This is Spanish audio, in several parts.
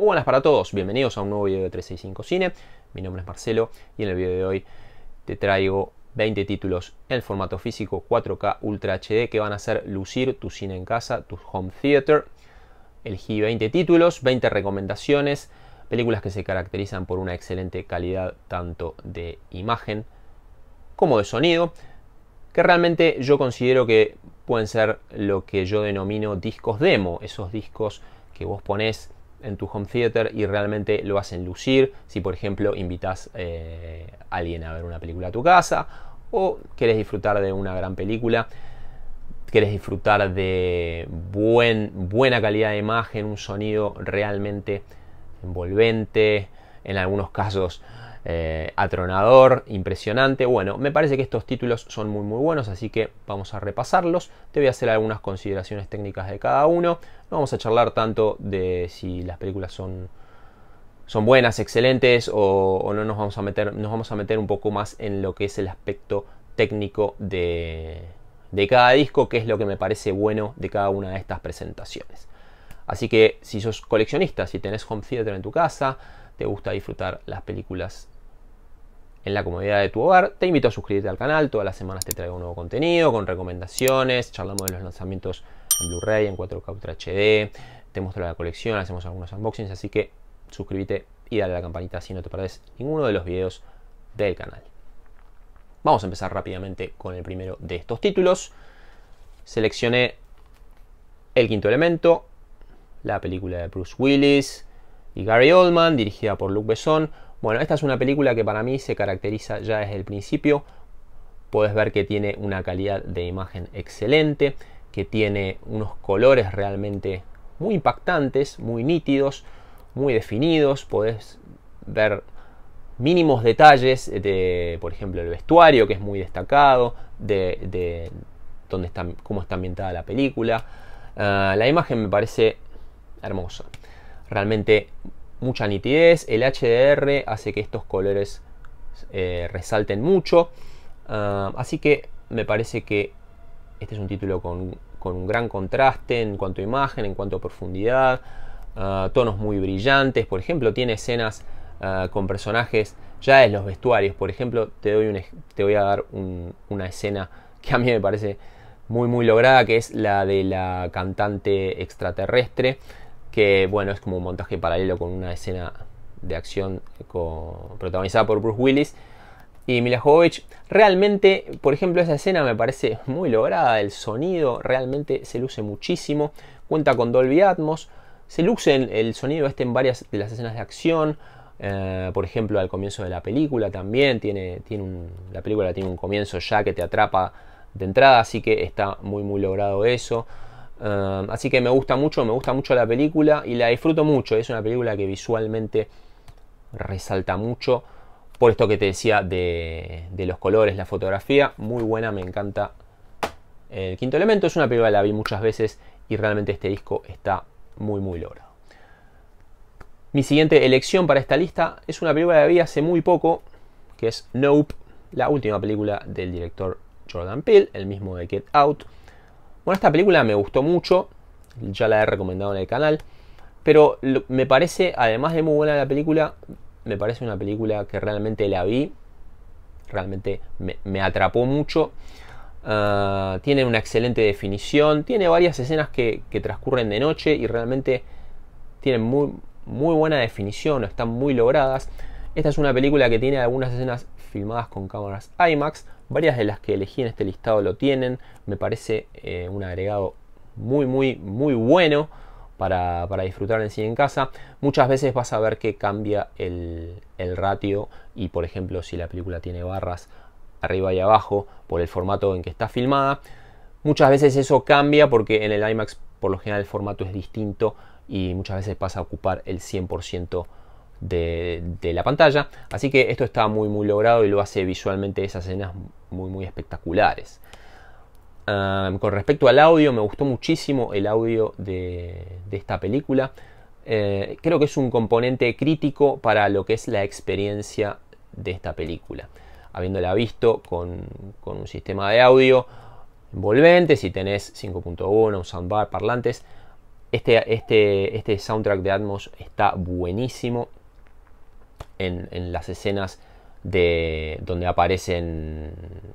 Muy buenas para todos, bienvenidos a un nuevo video de 365 Cine. Mi nombre es Marcelo y en el video de hoy te traigo 20 títulos en formato físico 4K Ultra HD que van a hacer lucir tu cine en casa, tu home theater. El g 20 títulos, 20 recomendaciones, películas que se caracterizan por una excelente calidad tanto de imagen como de sonido, que realmente yo considero que pueden ser lo que yo denomino discos demo, esos discos que vos ponés en tu home theater y realmente lo hacen lucir. Si por ejemplo invitas eh, a alguien a ver una película a tu casa o quieres disfrutar de una gran película, quieres disfrutar de buen, buena calidad de imagen, un sonido realmente envolvente, en algunos casos eh, atronador, impresionante. Bueno, me parece que estos títulos son muy muy buenos, así que vamos a repasarlos. Te voy a hacer algunas consideraciones técnicas de cada uno. No vamos a charlar tanto de si las películas son son buenas, excelentes o, no nos vamos a meter, nos vamos a meter un poco más en lo que es el aspecto técnico de, de cada disco, que es lo que me parece bueno de cada una de estas presentaciones. Así que si sos coleccionista, si tenés home theater en tu casa, te gusta disfrutar las películas en la comodidad de tu hogar. Te invito a suscribirte al canal, todas las semanas te traigo nuevo contenido con recomendaciones, charlamos de los lanzamientos en Blu-ray, en 4K Ultra HD, te muestro la colección, hacemos algunos unboxings, así que suscríbete y dale a la campanita si no te perdés ninguno de los videos del canal. Vamos a empezar rápidamente con el primero de estos títulos. Seleccioné El Quinto Elemento, la película de Bruce Willis y Gary Oldman, dirigida por Luc Besson, bueno, esta es una película que para mí se caracteriza ya desde el principio. Puedes ver que tiene una calidad de imagen excelente, que tiene unos colores realmente muy impactantes, muy nítidos, muy definidos. puedes ver mínimos detalles de, por ejemplo, el vestuario, que es muy destacado, de, dónde está, cómo está ambientada la película. Ah, la imagen me parece hermosa. Realmente mucha nitidez. El HDR hace que estos colores eh, resalten mucho. Ah, así que me parece que este es un título con, un gran contraste en cuanto a imagen, en cuanto a profundidad. Ah, tonos muy brillantes. Por ejemplo, tiene escenas ah, con personajes ya en los vestuarios. Por ejemplo, te, doy un, te voy a dar una escena que a mí me parece muy muy lograda, que es la de la cantante extraterrestre, que bueno, es como un montaje paralelo con una escena de acción protagonizada por Bruce Willis y Mila Jovovich. Realmente, por ejemplo, esa escena me parece muy lograda, el sonido realmente se luce muchísimo, cuenta con Dolby Atmos, se luce el, el sonido este en varias de las escenas de acción, eh, por ejemplo, al comienzo de la película también tiene, tiene la película tiene un comienzo ya que te atrapa de entrada, así que está muy muy logrado eso. Em, así que me gusta mucho, me gusta mucho la película y la disfruto mucho. Es una película que visualmente resalta mucho por esto que te decía de, los colores, la fotografía. Muy buena, me encanta. El quinto elemento es una película que la vi muchas veces y realmente este disco está muy, muy logrado. Mi siguiente elección para esta lista es una película que vi hace muy poco, que es Nope, la última película del director Jordan Peele, el mismo de Get Out. Bueno, esta película me gustó mucho, ya la he recomendado en el canal, pero me parece, además de muy buena la película, me parece una película que realmente la vi, realmente me, atrapó mucho. Ah, tiene una excelente definición, tiene varias escenas que, transcurren de noche y realmente tienen muy, muy buena definición, están muy logradas. Esta es una película que tiene algunas escenas filmadas con cámaras IMAX, Varias de las que elegí en este listado lo tienen. Me parece eh, un agregado muy, muy, muy bueno para, disfrutar en sí en casa. Muchas veces vas a ver que cambia el, el ratio y, por ejemplo, si la película tiene barras arriba y abajo por el formato en que está filmada. Muchas veces eso cambia porque en el IMAX por lo general el formato es distinto y muchas veces pasa a ocupar el 100% de, la pantalla. Así que esto está muy muy logrado y lo hace visualmente esas escenas muy muy espectaculares. con respecto al audio, me gustó muchísimo el audio de, esta película. Eh, creo que es un componente crítico para lo que es la experiencia de esta película. Habiéndola visto con, un sistema de audio envolvente, si tenés 5.1, un soundbar, parlantes, este, este, este soundtrack de Atmos está buenísimo en, las escenas de donde aparecen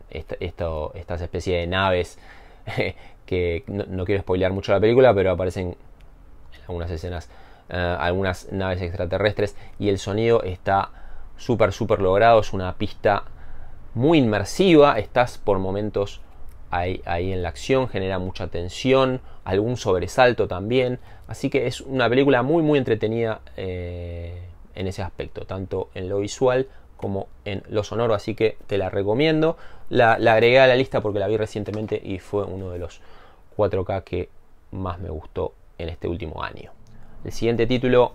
estas especies de naves que no, quiero spoilear mucho la película, pero aparecen en algunas escenas eh, algunas naves extraterrestres y el sonido está súper, súper logrado, es una pista muy inmersiva, estás por momentos ahí, ahí, en la acción, genera mucha tensión, algún sobresalto también, así que es una película muy, muy entretenida. Eh, en ese aspecto, tanto en lo visual como en lo sonoro, así que te la recomiendo. La, agregué a la lista porque la vi recientemente y fue uno de los 4K que más me gustó en este último año. El siguiente título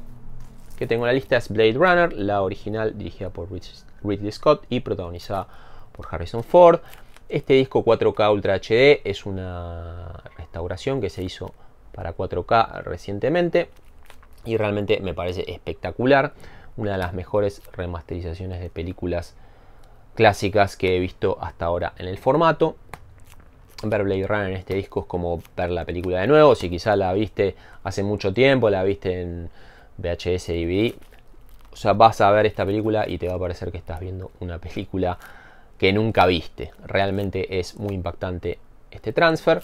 que tengo en la lista es Blade Runner, la original dirigida por Ridley Scott y protagonizada por Harrison Ford. Este disco 4K Ultra HD es una restauración que se hizo para 4K recientemente y realmente me parece espectacular, una de las mejores remasterizaciones de películas clásicas que he visto hasta ahora en el formato. Ver Blade Runner en este disco es como ver la película de nuevo, si quizá la viste hace mucho tiempo, la viste en VHS, DVD, o sea, vas a ver esta película y te va a parecer que estás viendo una película que nunca viste. Realmente es muy impactante este transfer.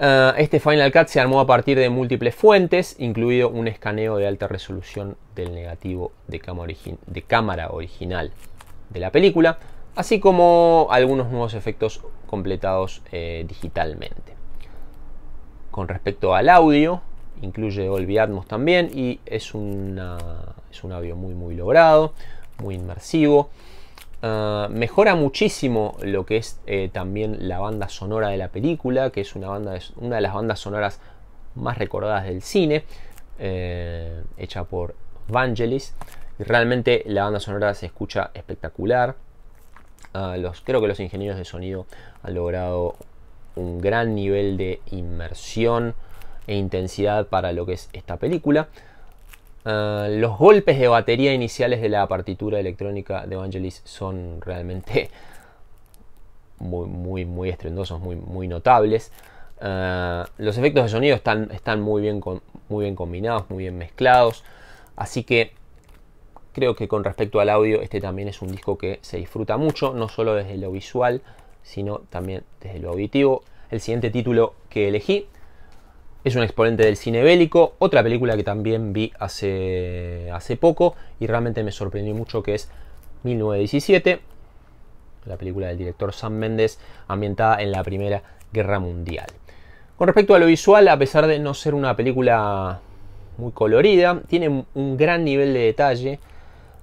Eh, este Final Cut se armó a partir de múltiples fuentes, incluido un escaneo de alta resolución del negativo de, cámara original de la película, así como algunos nuevos efectos completados eh, digitalmente. Con respecto al audio, incluye Dolby también y es, es un audio muy muy logrado, muy inmersivo. Ah, mejora muchísimo lo que es eh, también la banda sonora de la película, que es una, banda de, una de las bandas sonoras más recordadas del cine, eh, hecha por Vangelis. Y realmente la banda sonora se escucha espectacular. Ah, los, creo que los ingenieros de sonido han logrado un gran nivel de inmersión e intensidad para lo que es esta película. Ah, los golpes de batería iniciales de la partitura electrónica de Evangelis son realmente muy, muy, muy estruendosos, muy, muy notables. Ah, los efectos de sonido están, están muy, bien con, muy bien combinados, muy bien mezclados. Así que creo que con respecto al audio, este también es un disco que se disfruta mucho, no solo desde lo visual, sino también desde lo auditivo. El siguiente título que elegí es un exponente del cine bélico, otra película que también vi hace, hace poco y realmente me sorprendió mucho que es 1917, la película del director Sam méndez ambientada en la Primera Guerra Mundial. Con respecto a lo visual, a pesar de no ser una película muy colorida, tiene un gran nivel de detalle,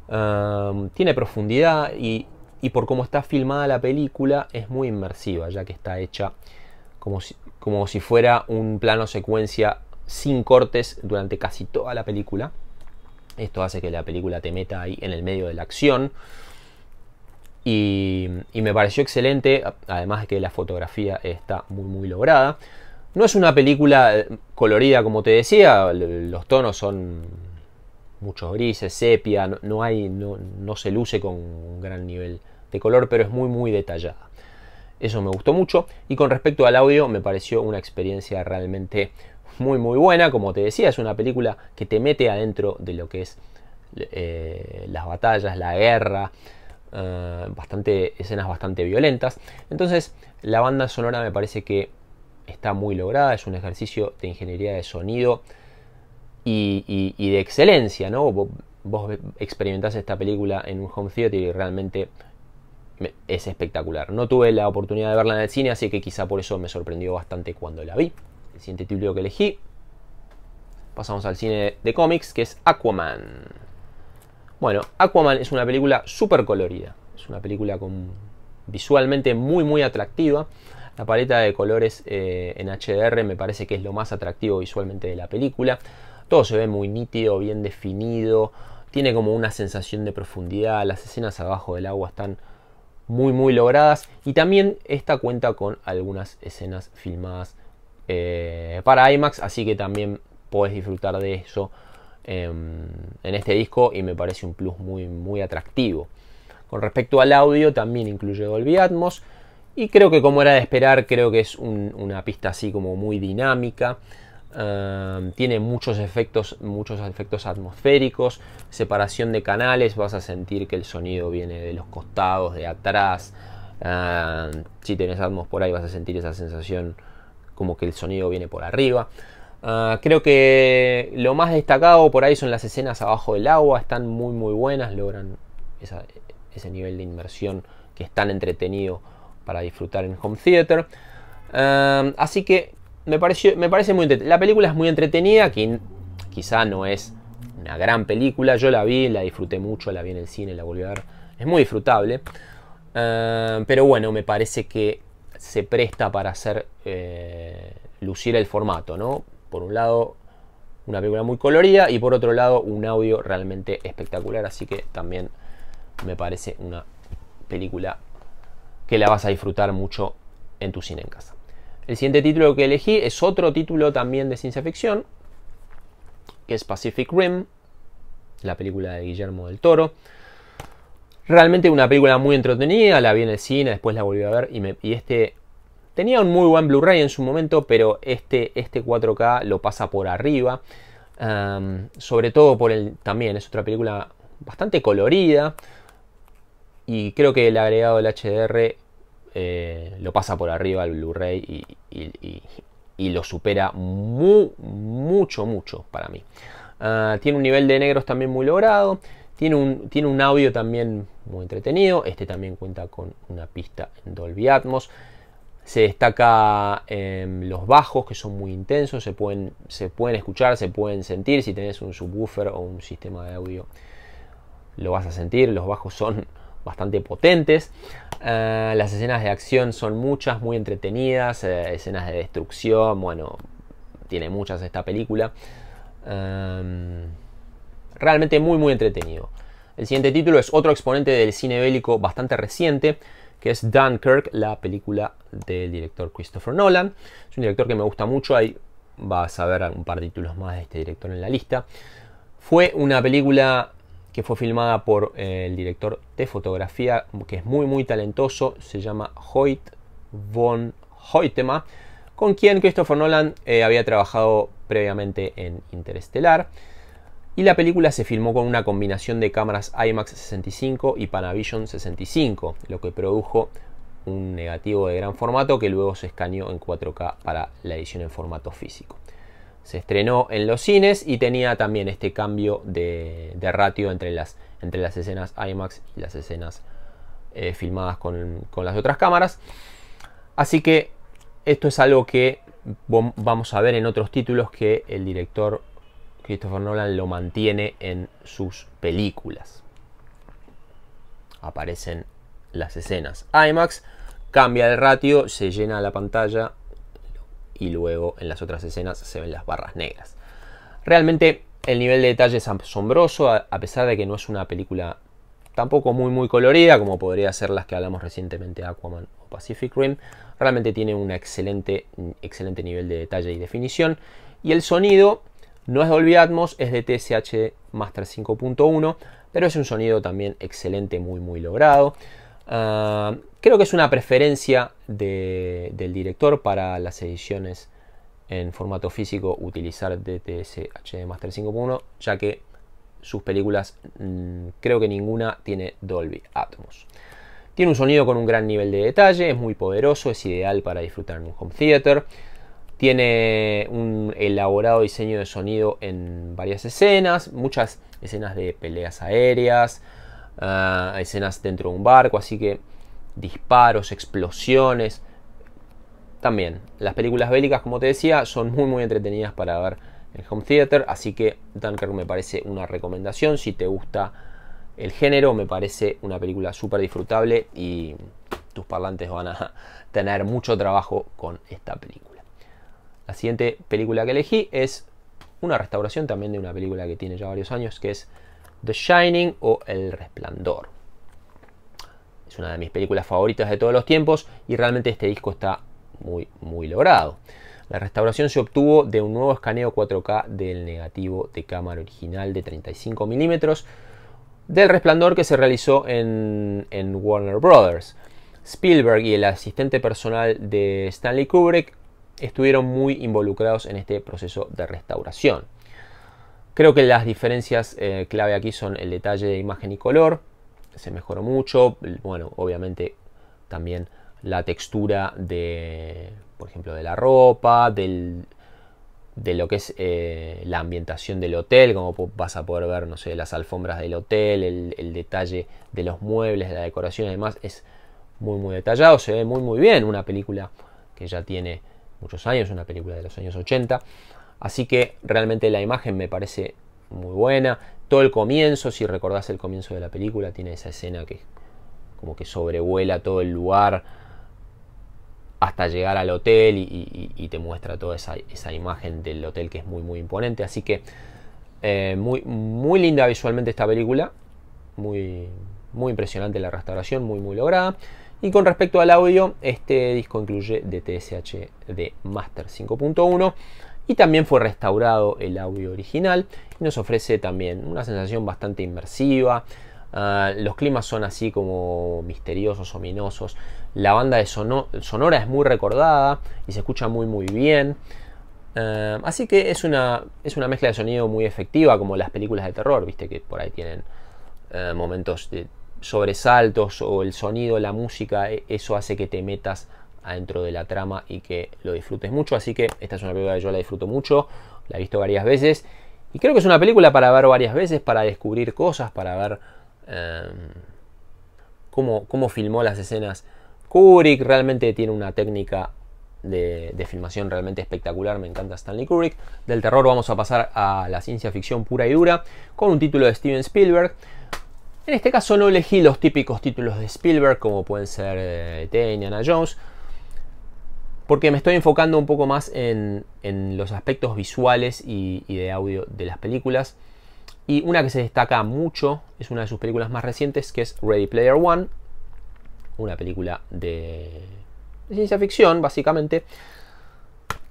um, tiene profundidad y por cómo está filmada la película es muy inmersiva, ya que está hecha como si, como si fuera un plano secuencia sin cortes durante casi toda la película. Esto hace que la película te meta ahí en el medio de la acción. Y, me pareció excelente, además de que la fotografía está muy muy lograda. No es una película eh, colorida como te decía, los tonos son muchos grises, sepia, no, hay, no se luce con un gran nivel de color, pero es muy muy detallada. Eso me gustó mucho. Y con respecto al audio, me pareció una experiencia realmente muy, muy buena. Como te decía, es una película que te mete adentro de lo que es eh, las batallas, la guerra. Eh, bastante escenas bastante violentas entonces la banda sonora me parece que está muy lograda, es un ejercicio de ingeniería de sonido y, de excelencia, ¿no? Vos experimentás esta película en un home theater y realmente es espectacular. No tuve la oportunidad de verla en el cine, así que quizá por eso me sorprendió bastante cuando la vi. El siguiente título que elegí. Pasamos al cine de cómics, que es Aquaman. Bueno, Aquaman es una película súper colorida. Es una película con, visualmente muy, muy atractiva. La paleta de colores eh, en HDR me parece que es lo más atractivo visualmente de la película. Todo se ve muy nítido, bien definido. Tiene como una sensación de profundidad. Las escenas abajo del agua están muy muy logradas y también esta cuenta con algunas escenas filmadas eh, para IMAX, así que también podés disfrutar de eso em, en este disco y me parece un plus muy muy atractivo. Con respecto al audio también incluye Dolby Atmos y creo que como era de esperar, creo que es una pista así como muy dinámica. Em, tiene muchos efectos, muchos efectos atmosféricos, separación de canales, vas a sentir que el sonido viene de los costados, de atrás. Em, si tenés Atmos por ahí vas a sentir esa sensación como que el sonido viene por arriba. Ah, creo que lo más destacado por ahí son las escenas abajo del agua, están muy muy buenas, logran ese nivel de inmersión que es tan entretenido para disfrutar en home theater. Em, así que me, parece muy entretenida. La película es muy entretenida, quizá no es una gran película. Yo la vi, la disfruté mucho, la vi en el cine, la volví a ver. Es muy disfrutable. Eh, pero bueno, me parece que se presta para hacer eh, lucir el formato, ¿no? Por un lado, una película muy colorida y por otro lado, un audio realmente espectacular. Así que también me parece una película que la vas a disfrutar mucho en tu cine en casa. El siguiente título que elegí es otro título también de ciencia ficción, que es Pacific Rim, la película de Guillermo del Toro. Realmente una película muy entretenida, la vi en el cine, después la volví a ver y, este tenía un muy buen Blu-ray en su momento, pero este, este 4K lo pasa por arriba. sobre todo por el también es otra película bastante colorida y creo que el agregado del HDR eh, lo pasa por arriba el Blu-ray y, lo supera mucho, mucho para mí. Ah, tiene un nivel de negros también muy logrado. Tiene un, audio también muy entretenido. Este también cuenta con una pista en Dolby Atmos. Se destaca em, los bajos que son muy intensos, se pueden, se pueden escuchar, se pueden sentir. Si tenés un subwoofer o un sistema de audio, lo vas a sentir. Los bajos son bastante potentes. Eh, las escenas de acción son muchas, muy entretenidas, eh, escenas de destrucción, bueno, tiene muchas esta película. Em, realmente muy, muy entretenido. El siguiente título es otro exponente del cine bélico bastante reciente, que es Dunkirk, la película del director Christopher Nolan. Es un director que me gusta mucho, ahí vas a ver un par de títulos más de este director en la lista. Fue una película que fue filmada por eh, el director de fotografía, que es muy muy talentoso, se llama Hoyt von Hoytema, con quien Christopher Nolan eh, había trabajado previamente en Interestelar. Y la película se filmó con una combinación de cámaras IMAX 65 y Panavision 65, lo que produjo un negativo de gran formato que luego se escaneó en 4K para la edición en formato físico se estrenó en los cines y tenía también este cambio de, ratio entre las, entre las escenas IMAX y las escenas eh, filmadas con, con, las otras cámaras. Así que esto es algo que vamos a ver en otros títulos que el director Christopher Nolan lo mantiene en sus películas. Aparecen las escenas IMAX, cambia el ratio, se llena la pantalla y luego en las otras escenas se ven las barras negras. Realmente el nivel de detalle es asombroso, a pesar de que no es una película tampoco muy muy colorida como podría ser las que hablamos recientemente Aquaman o Pacific Rim. Realmente tiene un excelente, excelente nivel de detalle y definición. Y el sonido no es Dolby Atmos, es de TSH Master 5.1, pero es un sonido también excelente, muy muy logrado. Ah, creo que es una preferencia del director para las ediciones en formato físico utilizar DTS HD Master 5.1, ya que sus películas mm, creo que ninguna tiene Dolby Atmos. Tiene un sonido con un gran nivel de detalle, es muy poderoso, es ideal para disfrutar en un home theater. Tiene un elaborado diseño de sonido en varias escenas, muchas escenas de peleas aéreas, Ah, escenas dentro de un barco, así que disparos, explosiones. También, las películas bélicas, como te decía, son muy muy entretenidas para ver en home theater, así que Dunkirk me parece una recomendación. Si te gusta el género, me parece una película súper disfrutable y tus parlantes van a tener mucho trabajo con esta película. La siguiente película que elegí es una restauración también de una película que tiene ya varios años, que es The Shining o El Resplandor. Es una de mis películas favoritas de todos los tiempos y realmente este disco está muy, muy logrado. La restauración se obtuvo de un nuevo escaneo 4K del negativo de cámara original de 35 mm del resplandor que se realizó en, en, Warner Brothers. Spielberg y el asistente personal de Stanley Kubrick estuvieron muy involucrados en este proceso de restauración. Creo que las diferencias eh, clave aquí son el detalle de imagen y color, se mejoró mucho, bueno, obviamente también la textura de, por ejemplo, de la ropa, de lo que es eh, la ambientación del hotel, como vas a poder ver, no sé, las alfombras del hotel, el, detalle de los muebles, la decoración y demás, es muy, muy detallado, se ve muy, muy bien, una película que ya tiene muchos años, una película de los años 80. Así que realmente la imagen me parece muy buena. Todo el comienzo, si recordás el comienzo de la película, tiene esa escena que como que sobrevuela todo el lugar hasta llegar al hotel y, te muestra toda esa, imagen del hotel que es muy muy imponente. Así que eh, muy, muy linda visualmente esta película. Muy, muy impresionante la restauración, muy muy lograda. Y con respecto al audio, este disco incluye DTSH de Master 5.1 y también fue restaurado el audio original y nos ofrece también una sensación bastante inmersiva. Ah, los climas son así como misteriosos, ominosos. La banda de sonora es muy recordada y se escucha muy muy bien. Ah, así que es una, es una mezcla de sonido muy efectiva como las películas de terror, viste que por ahí tienen ah, momentos de sobresaltos o el sonido, la música, e-, eso hace que te metas adentro de la trama y que lo disfrutes mucho. Así que esta es una película que yo la disfruto mucho, la he visto varias veces y creo que es una película para ver varias veces, para descubrir cosas, para ver em, cómo, filmó las escenas. Kubrick realmente tiene una técnica de, filmación realmente espectacular, me encanta Stanley Kubrick. Del terror vamos a pasar a la ciencia ficción pura y dura con un título de Steven Spielberg. En este caso no elegí los típicos títulos de Spielberg como pueden ser eh, e T. Indiana Jones, porque me estoy enfocando un poco más en, los aspectos visuales y, de audio de las películas. Y una que se destaca mucho es una de sus películas más recientes, que es Ready Player One, una película de ciencia ficción, básicamente,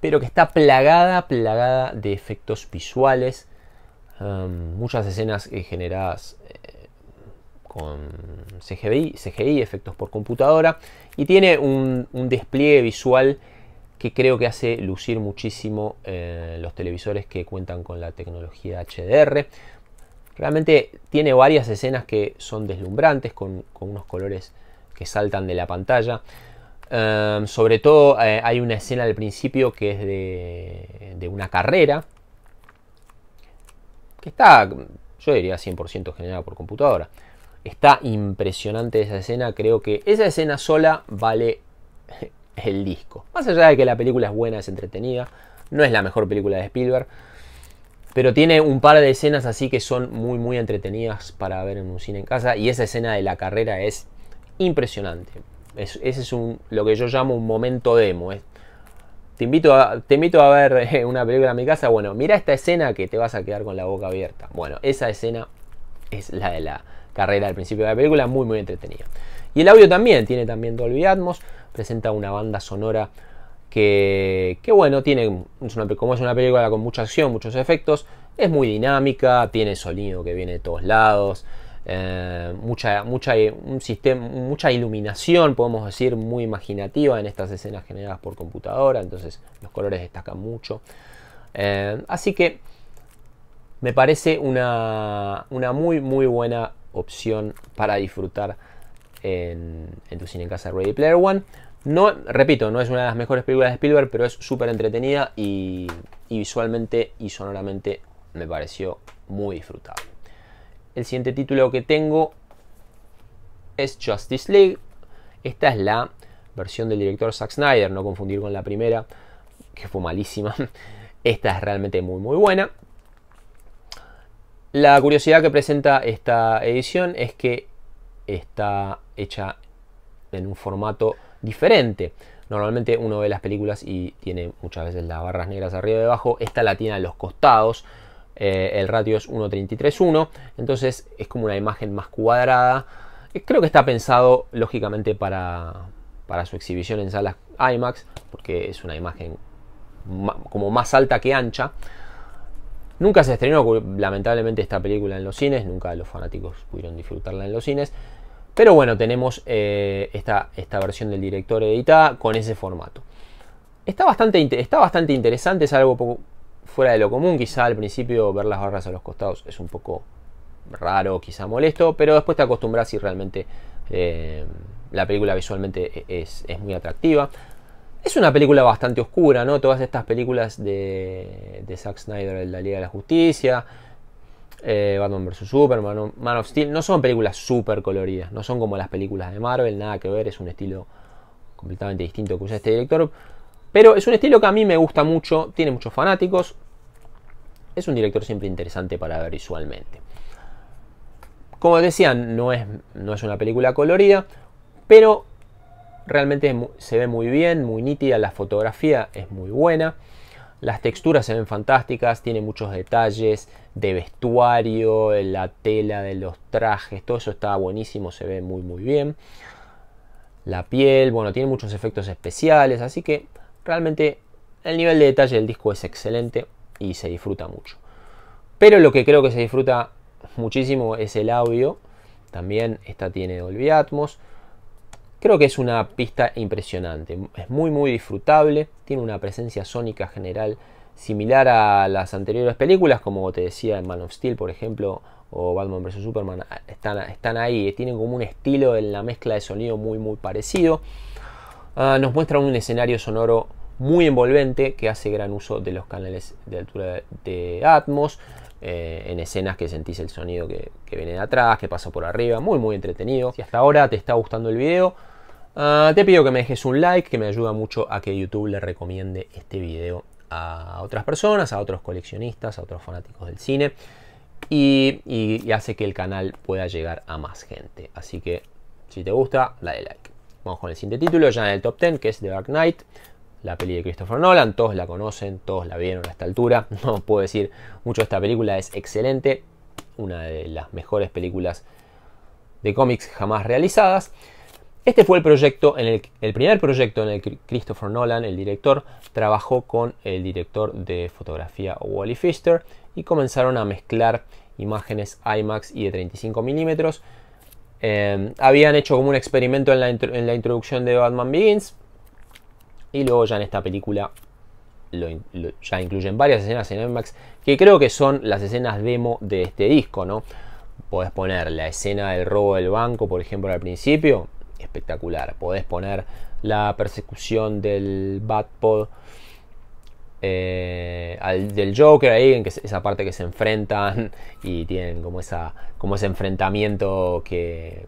pero que está plagada, plagada de efectos visuales, em, muchas escenas generadas eh, con CGI, CGI, efectos por computadora, y tiene un, un despliegue visual que creo que hace lucir muchísimo eh, los televisores que cuentan con la tecnología HDR. Realmente tiene varias escenas que son deslumbrantes, con, unos colores que saltan de la pantalla. Em, sobre todo eh, hay una escena al principio que es de una carrera, que está, yo diría, 100% generada por computadora. Está impresionante esa escena, creo que esa escena sola vale el disco. Más allá de que la película es buena, es entretenida, no es la mejor película de Spielberg, pero tiene un par de escenas así que son muy, muy entretenidas para ver en un cine en casa. Y esa escena de la carrera es impresionante. ese es un, lo que yo llamo un momento demo. te, invito a, te invito a ver eh, una película en mi casa. Bueno, mira esta escena que te vas a quedar con la boca abierta. Bueno, esa escena es la de la carrera al principio de la película, muy, muy entretenida. Y el audio también, tiene también Dolby Atmos presenta una banda sonora que, bueno, tiene, como es una película con mucha acción, muchos efectos, es muy dinámica, tiene sonido que viene de todos lados, eh, mucha, mucha, un sistema, mucha iluminación, podemos decir, muy imaginativa en estas escenas generadas por computadora, entonces los colores destacan mucho. Eh, así que me parece una, muy, muy buena opción para disfrutar en, en tu cine en casa Ready Player One. No, repito, no es una de las mejores películas de Spielberg, pero es súper entretenida y, y, visualmente y sonoramente me pareció muy disfrutable. El siguiente título que tengo es Justice League. Esta es la versión del director Zack Snyder, no confundir con la primera, que fue malísima. Esta es realmente muy muy buena. La curiosidad que presenta esta edición es que está hecha en un formato diferente. Normalmente uno ve las películas y tiene muchas veces las barras negras arriba y abajo. Esta la tiene a los costados. Eh, el ratio es 1.33.1. Entonces es como una imagen más cuadrada. Eh, creo que está pensado lógicamente para, para su exhibición en salas IMAX. Porque es una imagen como más alta que ancha. Nunca se estrenó lamentablemente esta película en los cines. Nunca los fanáticos pudieron disfrutarla en los cines. Pero bueno, tenemos eh, esta, esta, versión del director editada con ese formato. Está bastante, está bastante interesante, es algo poco fuera de lo común. Quizá al principio ver las barras a los costados es un poco raro, quizá molesto, pero después te acostumbras y realmente eh, la película visualmente e-, es, muy atractiva. Es una película bastante oscura, ¿no? Todas estas películas de, de Zack Snyder, de la Liga de la Justicia, eh, Batman vs. Superman, Man of Steel, no son películas súper coloridas, no son como las películas de Marvel, nada que ver, es un estilo completamente distinto que usa este director, pero es un estilo que a mí me gusta mucho, tiene muchos fanáticos, es un director siempre interesante para ver visualmente. Como decía, no es, no es una película colorida, pero realmente se ve muy bien, muy nítida, la fotografía es muy buena, las texturas se ven fantásticas, tiene muchos detalles, de vestuario, la tela de los trajes, todo eso está buenísimo, se ve muy muy bien. La piel, bueno, tiene muchos efectos especiales, así que realmente el nivel de detalle del disco es excelente y se disfruta mucho. Pero lo que creo que se disfruta muchísimo es el audio. También esta tiene Dolby Atmos. Creo que es una pista impresionante, es muy muy disfrutable, tiene una presencia sónica general similar a las anteriores películas, como te decía en Man of Steel, por ejemplo, o Batman vs. Superman, están, están ahí, tienen como un estilo en la mezcla de sonido muy, muy parecido. Ah, nos muestra un escenario sonoro muy envolvente que hace gran uso de los canales de altura de Atmos. Eh, en escenas que sentís el sonido que, viene de atrás, que pasa por arriba, muy muy entretenido. Si hasta ahora te está gustando el video, ah, te pido que me dejes un like, que me ayuda mucho a que YouTube le recomiende este video a otras personas, a otros coleccionistas, a otros fanáticos del cine y, hace que el canal pueda llegar a más gente. Así que si te gusta, dale like. Vamos con el siguiente título, ya en el top 10, que es The Dark Knight, la peli de Christopher Nolan. Todos la conocen, todos la vieron a esta altura. No puedo decir mucho, esta película es excelente, una de las mejores películas de cómics jamás realizadas. Este fue el proyecto, en el, primer proyecto en el que Christopher Nolan, el director, trabajó con el director de fotografía Wally Pfister y comenzaron a mezclar imágenes IMAX y de 35 milímetros. Em, habían hecho como un experimento en la, introducción de Batman Begins y luego ya en esta película ya incluyen varias escenas en IMAX que creo que son las escenas demo de este disco, ¿no? Podés poner la escena del robo del banco, por ejemplo, al principio, espectacular. Podés poner la persecución del Batpod eh, al, del Joker ahí, en que esa parte que se enfrentan y tienen como, esa, como ese enfrentamiento que,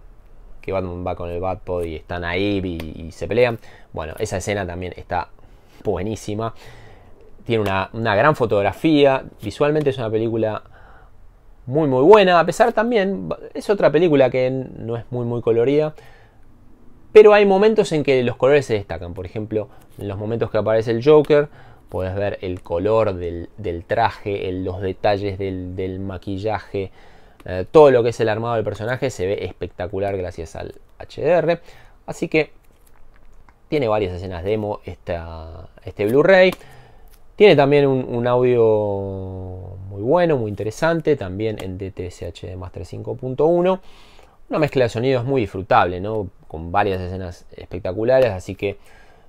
que Batman va con el Batpod y están ahí y, se pelean. Bueno, esa escena también está buenísima. Tiene una, una gran fotografía. Visualmente es una película muy muy buena, a pesar también, es otra película que no es muy muy colorida, pero hay momentos en que los colores se destacan. Por ejemplo, en los momentos que aparece el Joker, puedes ver el color del, traje, los detalles del, maquillaje, eh, todo lo que es el armado del personaje se ve espectacular gracias al HDR. Así que tiene varias escenas demo este Blu-ray. Tiene también un, audio muy bueno, muy interesante, también en HD Master 5.1. Una mezcla de sonidos muy disfrutable, ¿no? Con varias escenas espectaculares, así que,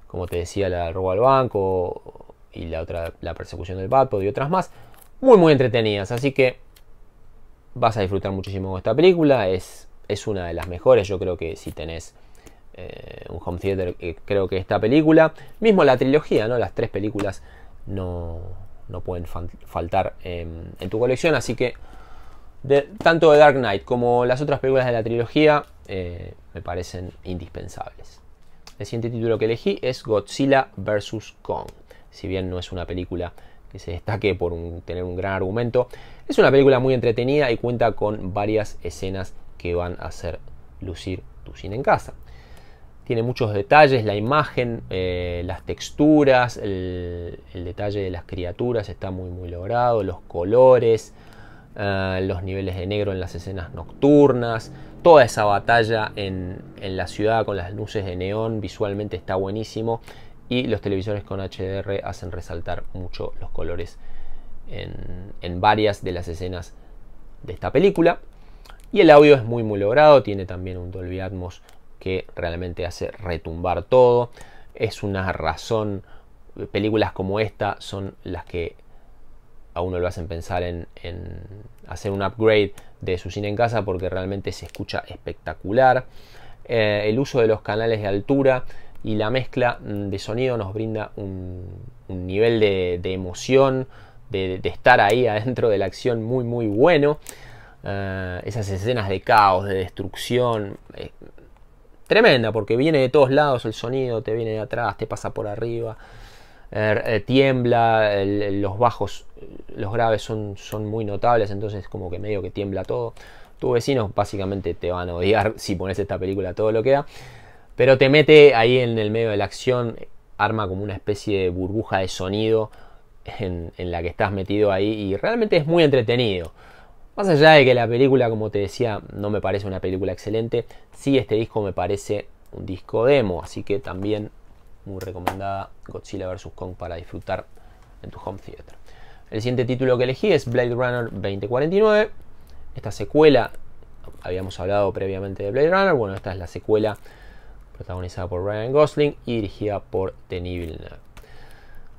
como te decía, la robo al banco y la otra, la persecución del pato, y otras más, muy muy entretenidas, así que vas a disfrutar muchísimo con esta película, es, es una de las mejores, yo creo que si tenés eh, un home theater, eh, creo que esta película, mismo la trilogía, ¿no? Las tres películas no, no pueden faltar en tu colección, así que tanto de Dark Knight como las otras películas de la trilogía eh, me parecen indispensables. El siguiente título que elegí es Godzilla vs. Kong. Si bien no es una película que se destaque por tener un gran argumento, es una película muy entretenida y cuenta con varias escenas que van a hacer lucir tu cine en casa. Tiene muchos detalles, la imagen, eh, las texturas, el, el detalle de las criaturas está muy muy logrado, los colores, eh, los niveles de negro en las escenas nocturnas, toda esa batalla en, la ciudad con las luces de neón, visualmente está buenísimo y los televisores con HDR hacen resaltar mucho los colores en, en, varias de las escenas de esta película. Y el audio es muy muy logrado, tiene también un Dolby Atmos que realmente hace retumbar todo. Es una razón, películas como esta son las que a uno lo hacen pensar en, hacer un upgrade de su cine en casa porque realmente se escucha espectacular. Eh, el uso de los canales de altura y la mezcla mm, de sonido nos brinda un, nivel de, emoción, de, estar ahí adentro de la acción muy muy bueno. Eh, esas escenas de caos, de destrucción, eh, tremenda porque viene de todos lados el sonido, te viene de atrás, te pasa por arriba. Er, eh, tiembla, los bajos, los graves son, son muy notables, entonces como que medio que tiembla todo. Tus vecinos básicamente te van a odiar si pones esta película todo lo que da, pero te mete ahí en el medio de la acción, arma como una especie de burbuja de sonido en, en la que estás metido ahí y realmente es muy entretenido. Más allá de que la película, como te decía, no me parece una película excelente, si este disco me parece un disco demo, así que también muy recomendada, Godzilla vs. Kong para disfrutar en tu home theater. El siguiente título que elegí es Blade Runner 2049. Esta secuela, habíamos hablado previamente de Blade Runner, bueno, esta es la secuela protagonizada por Ryan Gosling y dirigida por Denis Villeneuve.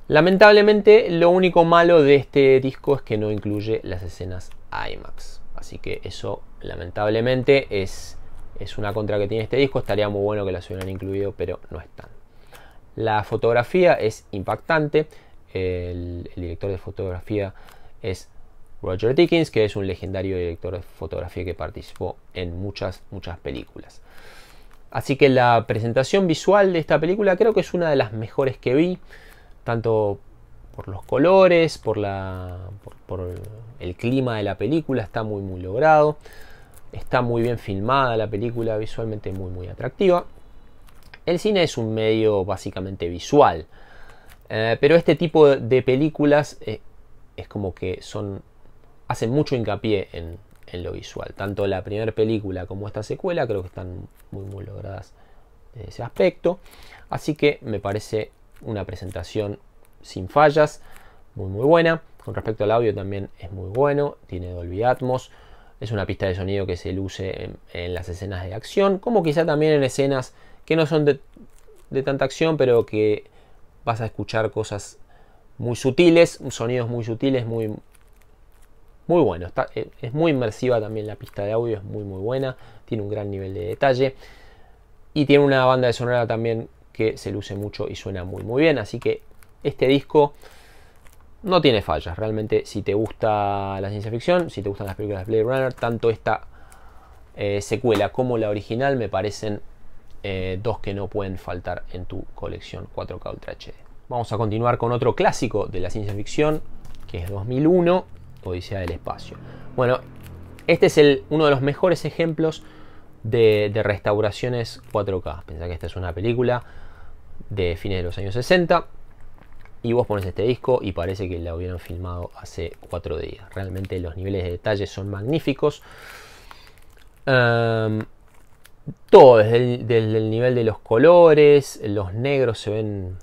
Lamentablemente, lo único malo de este disco es que no incluye las escenas IMAX. Así que eso, lamentablemente, es, es una contra que tiene este disco. Estaría muy bueno que las hubieran incluido, pero no están. La fotografía es impactante. El, director de fotografía es Roger Dickens, que es un legendario director de fotografía que participó en muchas, muchas películas. Así que la presentación visual de esta película creo que es una de las mejores que vi, tanto por los colores, por, la, por el clima de la película, está muy, muy logrado. Está muy bien filmada la película, visualmente muy, muy atractiva. El cine es un medio básicamente visual, eh, pero este tipo de películas eh, es como que son hacen mucho hincapié en, lo visual. Tanto la primera película como esta secuela creo que están muy muy logradas en ese aspecto. Así que me parece una presentación sin fallas, muy muy buena. Con respecto al audio también es muy bueno, tiene Dolby Atmos. Es una pista de sonido que se luce en las escenas de acción, como quizá también en escenas que no son de, tanta acción, pero que vas a escuchar cosas muy sutiles, sonidos muy sutiles, muy, muy bueno. Eh, es muy inmersiva también la pista de audio, es muy muy buena, tiene un gran nivel de detalle y tiene una banda de sonora también que se luce mucho y suena muy muy bien. Así que este disco no tiene fallas. Realmente si te gusta la ciencia ficción, si te gustan las películas de Blade Runner, tanto esta eh, secuela como la original me parecen eh, dos que no pueden faltar en tu colección 4K Ultra HD. Vamos a continuar con otro clásico de la ciencia ficción, que es 2001, Odisea del Espacio. Bueno, este es uno de los mejores ejemplos de, restauraciones 4K. Pensá que esta es una película de fines de los años 60, y vos pones este disco y parece que la hubieran filmado hace cuatro días. Realmente los niveles de detalle son magníficos. Em, todo, desde el, nivel de los colores, los negros se ven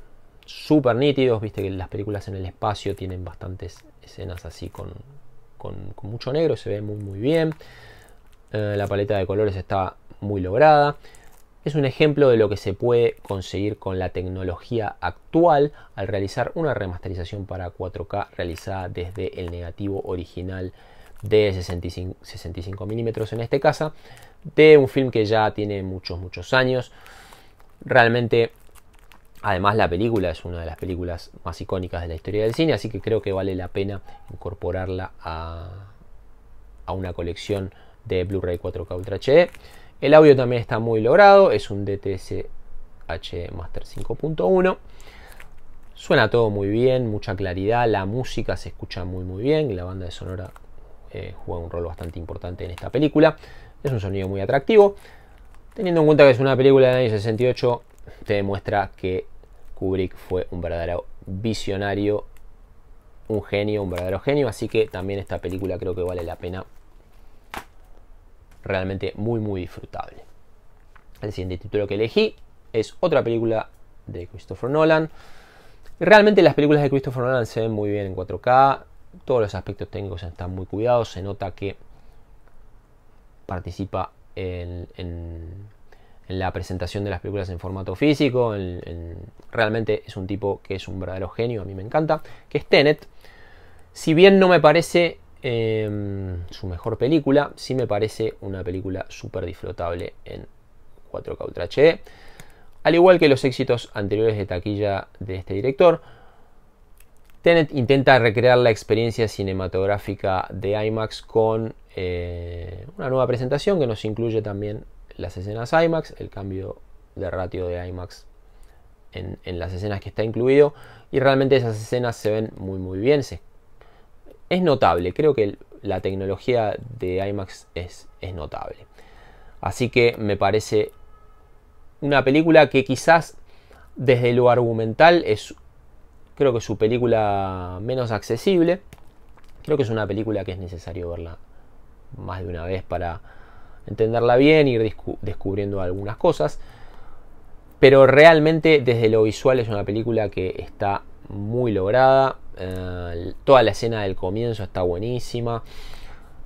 súper nítidos, viste que las películas en el espacio tienen bastantes escenas así con, mucho negro, se ve muy muy bien, eh, la paleta de colores está muy lograda, es un ejemplo de lo que se puede conseguir con la tecnología actual al realizar una remasterización para 4K realizada desde el negativo original de 65, 65 milímetros en este caso de un film que ya tiene muchos, muchos años. Realmente, además la película es una de las películas más icónicas de la historia del cine, así que creo que vale la pena incorporarla a, una colección de Blu-ray 4K Ultra HD. El audio también está muy logrado, es un DTS HD Master 5.1. Suena todo muy bien, mucha claridad, la música se escucha muy muy bien, la banda de sonora eh, juega un rol bastante importante en esta película. Es un sonido muy atractivo. Teniendo en cuenta que es una película del año 68, te demuestra que Kubrick fue un verdadero visionario, un genio, un verdadero genio. Así que también esta película creo que vale la pena. Realmente muy, muy disfrutable. El siguiente título que elegí es otra película de Christopher Nolan. Realmente las películas de Christopher Nolan se ven muy bien en 4K. Todos los aspectos técnicos están muy cuidados. Se nota que participa en, la presentación de las películas en formato físico. realmente es un tipo que es un verdadero genio, a mí me encanta, que es Tenet. Si bien no me parece em, su mejor película, sí me parece una película súper disfrutable en 4K Ultra HD. Al igual que los éxitos anteriores de taquilla de este director, Tenet intenta recrear la experiencia cinematográfica de IMAX con una nueva presentación que nos incluye también las escenas IMAX, el cambio de ratio de IMAX en, en, las escenas que está incluido y realmente esas escenas se ven muy muy bien. Se, es notable, creo que la tecnología de IMAX es, es notable. Así que me parece una película que quizás desde lo argumental es creo que su película menos accesible. Creo que es una película que es necesario verla más de una vez para entenderla bien, ir descubriendo algunas cosas. Pero realmente desde lo visual es una película que está muy lograda. Eh, toda la escena del comienzo está buenísima.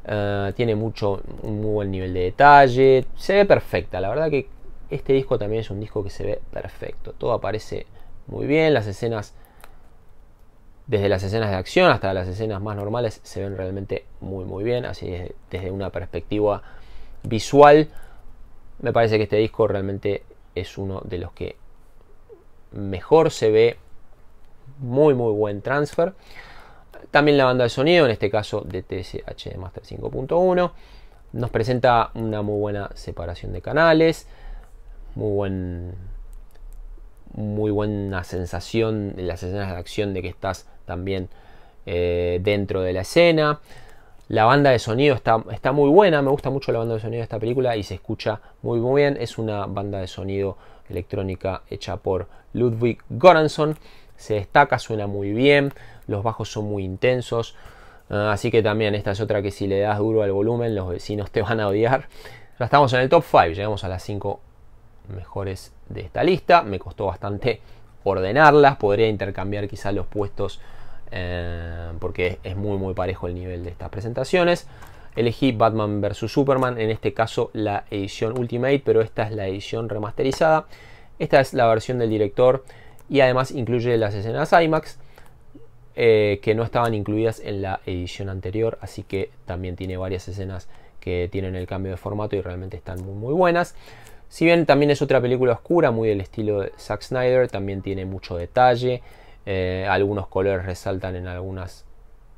Eh, tiene mucho, un muy buen nivel de detalle. Se ve perfecta. La verdad que este disco también es un disco que se ve perfecto. Todo aparece muy bien. Las escenas desde las escenas de acción hasta las escenas más normales se ven realmente muy muy bien, así desde, una perspectiva visual me parece que este disco realmente es uno de los que mejor se ve muy muy buen transfer también la banda de sonido en este caso de TSH Master 5.1 nos presenta una muy buena separación de canales muy buen muy buena sensación en las escenas de acción de que estás también eh, dentro de la escena. La banda de sonido está, está, muy buena, me gusta mucho la banda de sonido de esta película y se escucha muy, muy bien. Es una banda de sonido electrónica hecha por Ludwig Goranson. Se destaca, suena muy bien, los bajos son muy intensos. Ah, así que también esta es otra que si le das duro al volumen los vecinos te van a odiar. Ya estamos en el top 5, llegamos a las 5 mejores de esta lista. Me costó bastante ordenarlas. Podría intercambiar quizás los puestos eh, porque es muy muy parejo el nivel de estas presentaciones. Elegí Batman versus Superman, en este caso la edición Ultimate, pero esta es la edición remasterizada. Esta es la versión del director y además incluye las escenas IMAX eh, que no estaban incluidas en la edición anterior, así que también tiene varias escenas que tienen el cambio de formato y realmente están muy, muy buenas. Si bien también es otra película oscura, muy del estilo de Zack Snyder, también tiene mucho detalle. Eh, algunos colores resaltan en algunas,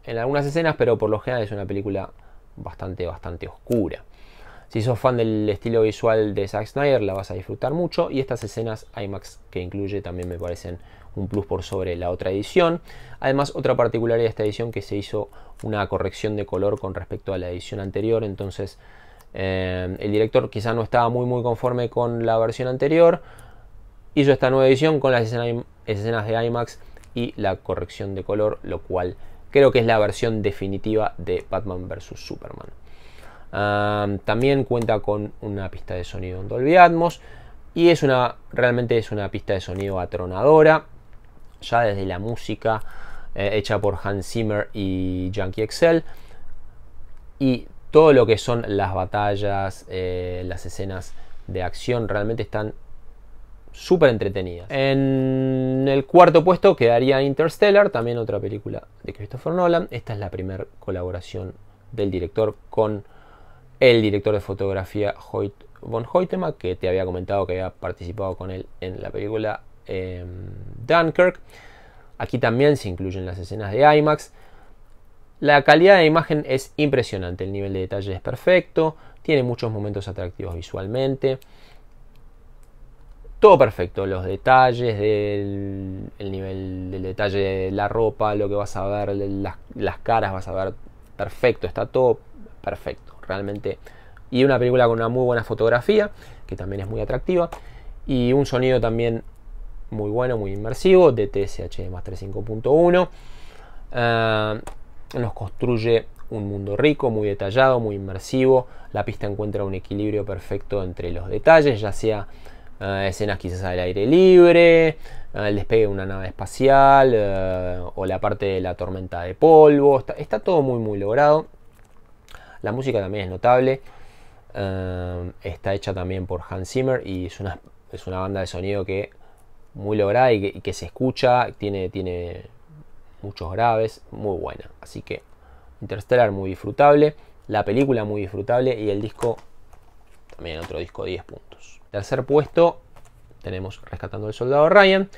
en algunas escenas, pero por lo general es una película bastante, bastante oscura. Si sos fan del estilo visual de Zack Snyder, la vas a disfrutar mucho. Y estas escenas IMAX que incluye también me parecen un plus por sobre la otra edición. Además, otra particularidad de esta edición que se hizo una corrección de color con respecto a la edición anterior. Entonces, eh, el director quizá no estaba muy muy conforme con la versión anterior. Hizo esta nueva edición con las escenas de IMAX y la corrección de color, lo cual creo que es la versión definitiva de Batman vs. Superman. Ah, también cuenta con una pista de sonido en Dolby Atmos y es una, realmente es una pista de sonido atronadora, ya desde la música eh, hecha por Hans Zimmer y Junkie Excel y todo lo que son las batallas, eh, las escenas de acción, realmente están súper entretenidas. En el cuarto puesto quedaría Interstellar, también otra película de Christopher Nolan. Esta es la primera colaboración del director con el director de fotografía Hoyt von Hoytema, que te había comentado que había participado con él en la película em, Dunkirk. Aquí también se incluyen las escenas de IMAX. La calidad de imagen es impresionante, el nivel de detalle es perfecto, tiene muchos momentos atractivos visualmente. Todo perfecto, los detalles, del, el nivel del detalle de la ropa, lo que vas a ver, las, caras vas a ver perfecto, está todo perfecto, realmente. Y una película con una muy buena fotografía, que también es muy atractiva, y un sonido también muy bueno, muy inmersivo, de TSH más 3.5.1 nos construye un mundo rico, muy detallado, muy inmersivo. La pista encuentra un equilibrio perfecto entre los detalles, ya sea eh, escenas quizás al aire libre, eh, el despegue de una nave espacial eh, o la parte de la tormenta de polvo. Está, todo muy muy logrado. La música también es notable. está hecha también por Hans Zimmer y es una, es una banda de sonido que muy lograda y que, y que se escucha, tiene, tiene muchos graves, muy buena. Así que Interstellar muy disfrutable, la película muy disfrutable y el disco, también otro disco 10 puntos. Tercer puesto tenemos Rescatando al Soldado Ryan.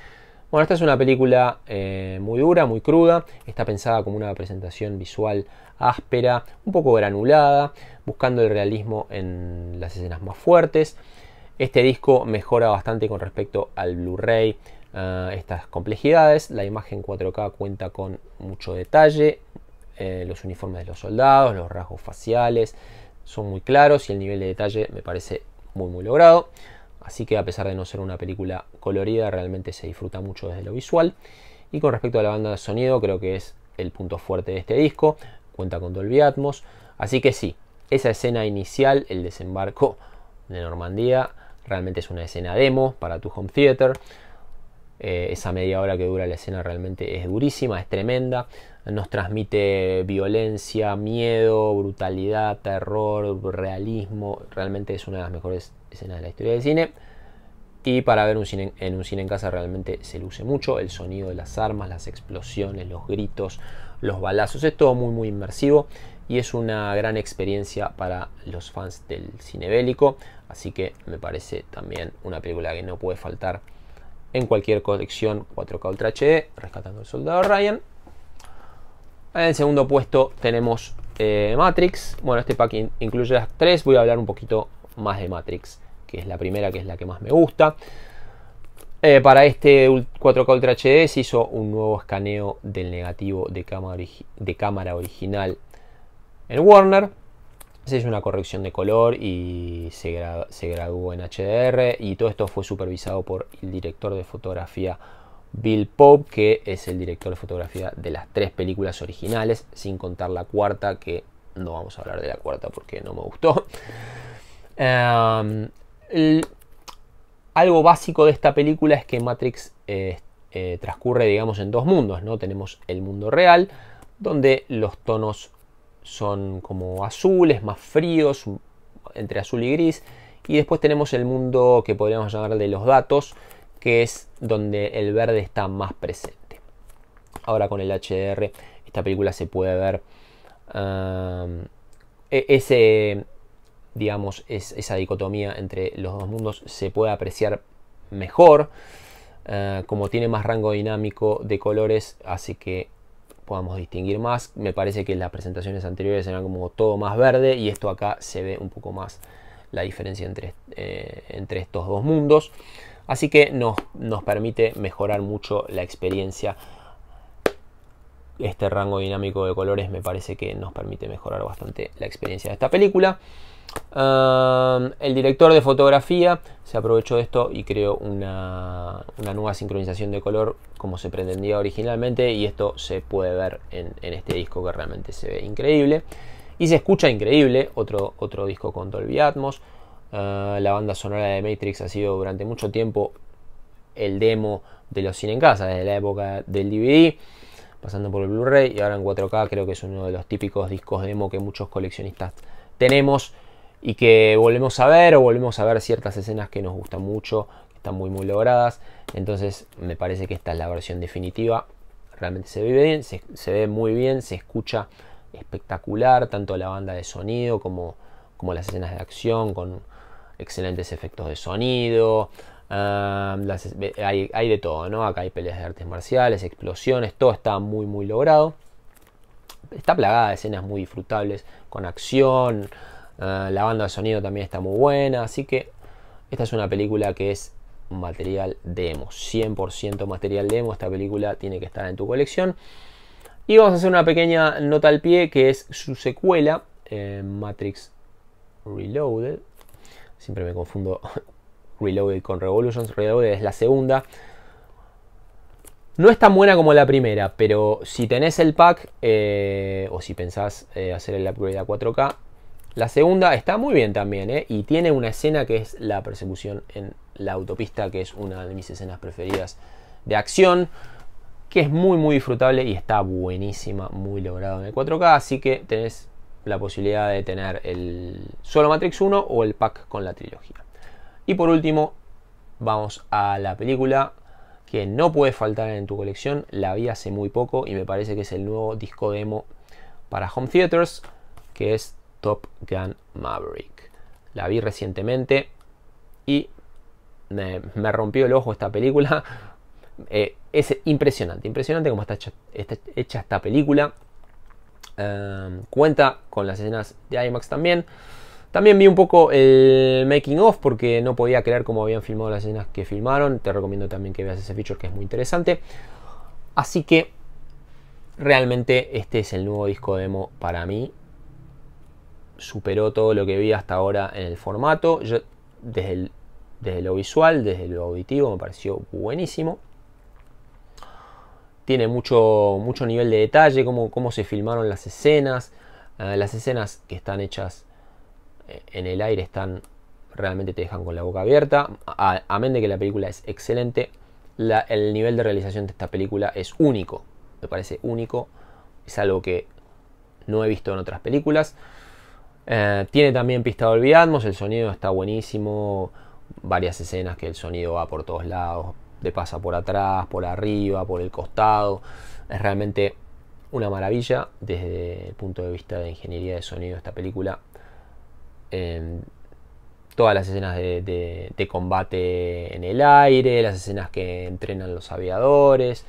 Bueno, esta es una película eh, muy dura, muy cruda, está pensada como una presentación visual áspera, un poco granulada, buscando el realismo en las escenas más fuertes. Este disco mejora bastante con respecto al Blu-ray, eh, estas complejidades. La imagen 4K cuenta con mucho detalle, eh, los uniformes de los soldados, los rasgos faciales son muy claros y el nivel de detalle me parece muy muy logrado. Así que a pesar de no ser una película colorida, realmente se disfruta mucho desde lo visual. Y con respecto a la banda de sonido, creo que es el punto fuerte de este disco. Cuenta con Dolby Atmos. Así que sí, esa escena inicial, el desembarco de Normandía, realmente es una escena demo para tu home theater. Eh, esa media hora que dura la escena realmente es durísima, es tremenda. Nos transmite violencia, miedo, brutalidad, terror, realismo. Realmente es una de las mejores escenas de la historia del cine. Y para ver un cine, en un cine en casa realmente se luce mucho. El sonido de las armas, las explosiones, los gritos, los balazos. Es todo muy muy inmersivo. Y es una gran experiencia para los fans del cine bélico. Así que me parece también una película que no puede faltar en cualquier colección 4K Ultra HD, rescatando el soldado Ryan. En el segundo puesto tenemos eh, Matrix. Bueno, este pack incluye las tres. Voy a hablar un poquito más de Matrix, que es la primera, que es la que más me gusta. Eh, para este 4K Ultra HD se hizo un nuevo escaneo del negativo de cámara, de cámara original en Warner. Se hizo una corrección de color y se, graduó en HDR y todo esto fue supervisado por el director de fotografía Bill Pope, que es el director de fotografía de las tres películas originales, sin contar la cuarta, que no vamos a hablar de la cuarta porque no me gustó. Em, algo básico de esta película es que Matrix eh, eh, transcurre, digamos, en dos mundos, ¿no? Tenemos el mundo real, donde los tonos son como azules, más fríos, entre azul y gris. Y después tenemos el mundo que podríamos llamar de los datos, que es donde el verde está más presente. Ahora con el HDR, esta película se puede ver. Um, e, ese, digamos, esa dicotomía entre los dos mundos se puede apreciar mejor. Uh, como tiene más rango dinámico de colores, así que podamos distinguir más. Me parece que las presentaciones anteriores eran como todo más verde y esto acá se ve un poco más la diferencia entre, eh, entre estos dos mundos. Así que nos, nos permite mejorar mucho la experiencia. Este rango dinámico de colores me parece que nos permite mejorar bastante la experiencia de esta película el director de fotografía se aprovechó de esto y creó una, nueva sincronización de color como se pretendía originalmente y esto se puede ver en, este disco que realmente se ve increíble y se escucha increíble, otro, otro disco con Dolby Atmos. Ah, la banda sonora de Matrix ha sido durante mucho tiempo el demo de los cine en casa, desde la época del DVD, pasando por el Blu-ray y ahora en 4K creo que es uno de los típicos discos demo que muchos coleccionistas tenemos y que volvemos a ver o volvemos a ver ciertas escenas que nos gustan mucho, están muy muy logradas. Entonces me parece que esta es la versión definitiva. Realmente se ve bien, se, ve muy bien, se escucha espectacular, tanto la banda de sonido como, como las escenas de acción con excelentes efectos de sonido. Ah, hay, hay, de todo, ¿no? Acá hay peleas de artes marciales, explosiones, todo está muy muy logrado. Está plagada de escenas muy disfrutables, con acción, Ah, la banda de sonido también está muy buena, así que esta es una película que es material demo, 100% material demo, esta película tiene que estar en tu colección. Y vamos a hacer una pequeña nota al pie que es su secuela, eh, Matrix Reloaded. Siempre me confundo Reloaded con Revolutions. Reloaded es la segunda. No es tan buena como la primera, pero si tenés el pack eh, o si pensás eh, hacer el upgrade a 4K, la segunda está muy bien también, ¿eh? y tiene una escena que es la persecución en la autopista, que es una de mis escenas preferidas de acción, que es muy muy disfrutable y está buenísima, muy logrado en el 4K, así que tenés la posibilidad de tener el solo Matrix 1 o el pack con la trilogía. Y por último, vamos a la película que no puede faltar en tu colección, la vi hace muy poco y me parece que es el nuevo disco demo para home theaters, que es Top Gun Maverick. La vi recientemente y me, rompió el ojo esta película. Eh, es impresionante, impresionante cómo está hecha, esta película. Em, cuenta con las escenas de IMAX también. También vi un poco el making of porque no podía creer cómo habían filmado las escenas que filmaron. Te recomiendo también que veas ese feature que es muy interesante. Así que realmente este es el nuevo disco demo para mí superó todo lo que vi hasta ahora en el formato. Yo, desde, lo visual, desde lo auditivo, me pareció buenísimo. Tiene mucho, mucho nivel de detalle, como cómo se filmaron las escenas. Eh, las escenas que están hechas eh, en el aire están realmente te dejan con la boca abierta. Amén de que la película es excelente, el nivel de realización de esta película es único. Me parece único. Es algo que no he visto en otras películas. Eh, tiene también pista de Atmos, el sonido está buenísimo, varias escenas que el sonido va por todos lados, de pasa por atrás, por arriba, por el costado. Es realmente una maravilla desde el punto de vista de ingeniería de sonido esta película. todas las escenas de, combate en el aire, las escenas que entrenan los aviadores,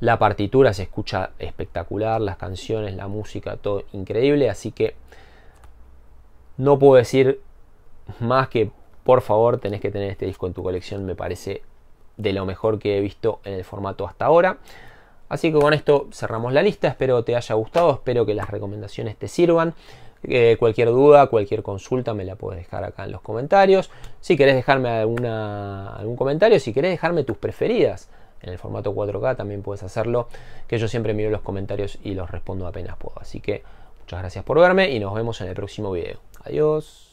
la partitura se escucha espectacular, las canciones, la música, todo increíble, así que no puedo decir más que por favor tenés que tener este disco en tu colección, me parece de lo mejor que he visto en el formato hasta ahora. Así que con esto cerramos la lista, espero te haya gustado, espero que las recomendaciones te sirvan. Eh, cualquier duda, cualquier consulta me la puedes dejar acá en los comentarios. Si querés dejarme algún comentario, si querés dejarme tus preferidas en el formato 4K también puedes hacerlo, que yo siempre miro los comentarios y los respondo apenas puedo. Así que muchas gracias por verme y nos vemos en el próximo video. Adiós.